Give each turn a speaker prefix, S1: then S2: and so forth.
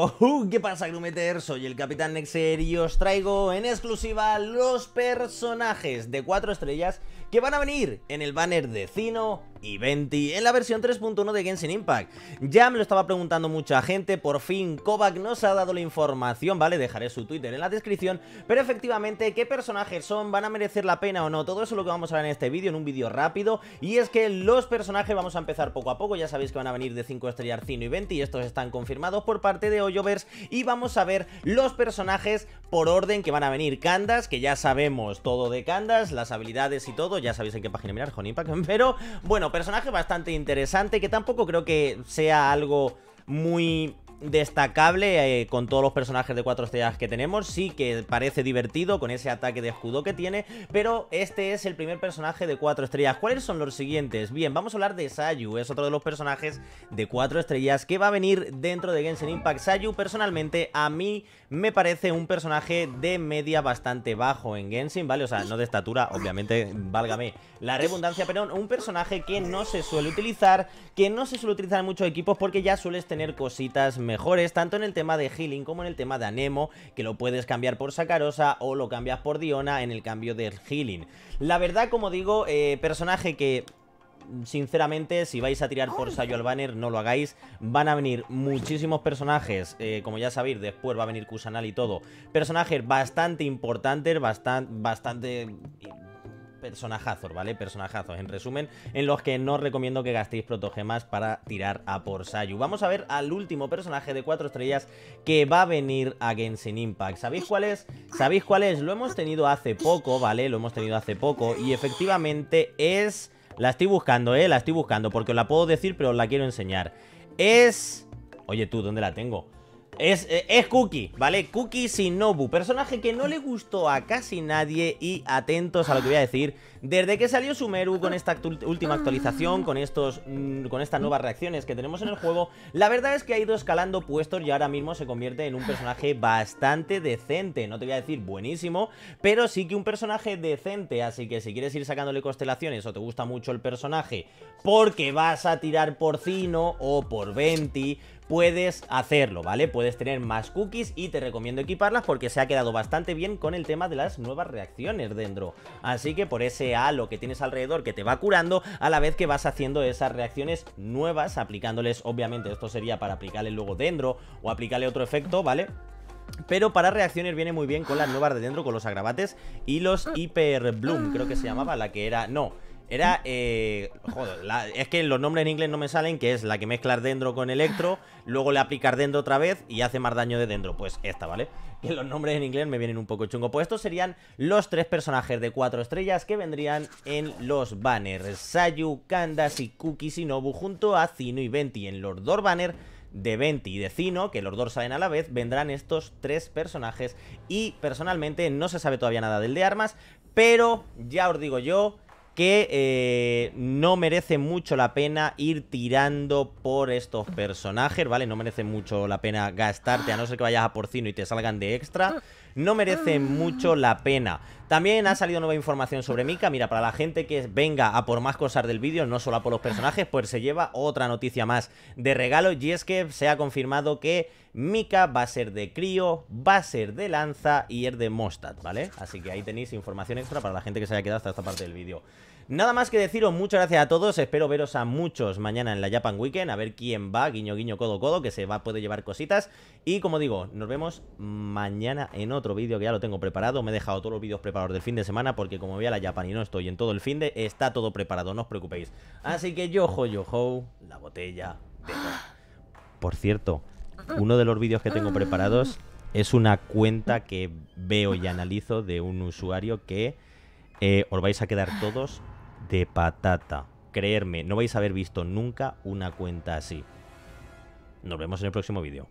S1: Uh, ¿Qué pasa, Grumeter? Soy el Capitán Nexer y os traigo en exclusiva los personajes de 4 estrellas que van a venir en el banner de Cino y 20 en la versión 3.1 de Genshin Impact. Ya me lo estaba preguntando mucha gente, por fin Kovac nos ha dado la información, ¿vale? Dejaré su Twitter en la descripción, pero efectivamente, ¿qué personajes son? ¿Van a merecer la pena o no? Todo eso es lo que vamos a ver en este vídeo, en un vídeo rápido, y es que los personajes vamos a empezar poco a poco, ya sabéis que van a venir de 5 estrellas Cino y 20 y estos están confirmados por parte de Oyovers. y vamos a ver los personajes por orden que van a venir. Candas, que ya sabemos todo de Candas, las habilidades y todo, ya sabéis en qué página mirar, con Impact, pero bueno, personaje bastante interesante que tampoco creo que sea algo muy destacable eh, con todos los personajes de 4 estrellas que tenemos. Sí que parece divertido con ese ataque de escudo que tiene, pero este es el primer personaje de 4 estrellas. ¿Cuáles son los siguientes? Bien, vamos a hablar de Sayu, es otro de los personajes de 4 estrellas que va a venir dentro de Genshin Impact. Sayu, personalmente, a mí me parece un personaje de media bastante bajo en Genshin, ¿vale? O sea, no de estatura, obviamente, válgame la redundancia, pero un personaje que no se suele utilizar, que no se suele utilizar en muchos equipos porque ya sueles tener cositas mejores, tanto en el tema de healing como en el tema de anemo, que lo puedes cambiar por Sacarosa o lo cambias por Diona en el cambio del healing. La verdad, como digo, eh, personaje que sinceramente, si vais a tirar por Sayo al banner, no lo hagáis. Van a venir muchísimos personajes, eh, como ya sabéis, después va a venir Kusanal y todo. Personajes bastante importantes, bastante, bastante personajazos, ¿vale? Personajazos, en resumen, en los que no recomiendo que gastéis protogemas para tirar a por Sayu. Vamos a ver al último personaje de 4 estrellas que va a venir a Genshin Impact. ¿Sabéis cuál es? ¿Sabéis cuál es? Lo hemos tenido hace poco, ¿vale? Lo hemos tenido hace poco y efectivamente es... La estoy buscando, ¿eh? La estoy buscando porque os la puedo decir pero os la quiero enseñar. Es... Oye tú, ¿dónde la tengo? Es, eh, es Cookie, ¿vale? Cookie Sinobu personaje que no le gustó a casi nadie y atentos a lo que voy a decir. Desde que salió Sumeru con esta última actualización, con, estos, mm, con estas nuevas reacciones que tenemos en el juego, la verdad es que ha ido escalando puestos y ahora mismo se convierte en un personaje bastante decente. No te voy a decir buenísimo, pero sí que un personaje decente. Así que si quieres ir sacándole constelaciones o te gusta mucho el personaje porque vas a tirar por Cino o por Venti puedes hacerlo, ¿vale? Puedes tener más cookies y te recomiendo equiparlas porque se ha quedado bastante bien con el tema de las nuevas reacciones dentro. Así que por ese halo que tienes alrededor que te va curando, a la vez que vas haciendo esas reacciones nuevas, aplicándoles, obviamente, esto sería para aplicarle luego dentro o aplicarle otro efecto, ¿vale? Pero para reacciones viene muy bien con las nuevas de dentro, con los agravates y los hiper ah. Bloom, creo que se llamaba, la que era... No, era. Eh, joder, es que los nombres en inglés no me salen, que es la que mezcla dendro con electro, luego le aplicar dendro otra vez y hace más daño de dendro. Pues esta, ¿vale? Que los nombres en inglés me vienen un poco chungo. Pues estos serían los tres personajes de cuatro estrellas que vendrían en los banners: Sayu, Kandas y Kuki Shinobu junto a Zino y Venti. En los dos banners de Venti y de Cino, que los dos salen a la vez, vendrán estos tres personajes. Y personalmente no se sabe todavía nada del de armas, pero ya os digo yo que eh, no merece mucho la pena ir tirando por estos personajes, ¿vale? No merece mucho la pena gastarte, a no ser que vayas a porcino y te salgan de extra no merece ah. mucho la pena. También ha salido nueva información sobre Mika. Mira, para la gente que venga a por más cosas del vídeo, no solo a por los personajes, pues se lleva otra noticia más de regalo. Y es que se ha confirmado que Mika va a ser de crío, va a ser de lanza y es de Mostad, ¿vale? Así que ahí tenéis información extra para la gente que se haya quedado hasta esta parte del vídeo. Nada más que deciros, muchas gracias a todos. Espero veros a muchos mañana en la Japan Weekend. A ver quién va, guiño, guiño, codo, codo, que se va, puede llevar cositas. Y como digo, nos vemos mañana en otro vídeo que ya lo tengo preparado. Me he dejado todos los vídeos preparados del fin de semana porque como voy a la Japan y no estoy en todo el fin de, está todo preparado, no os preocupéis. Así que yo, ho, yo, ho, la botella. Por cierto, uno de los vídeos que tengo preparados es una cuenta que veo y analizo de un usuario que... Eh, os vais a quedar todos de patata. Creerme, no vais a haber visto nunca una cuenta así. Nos vemos en el próximo vídeo.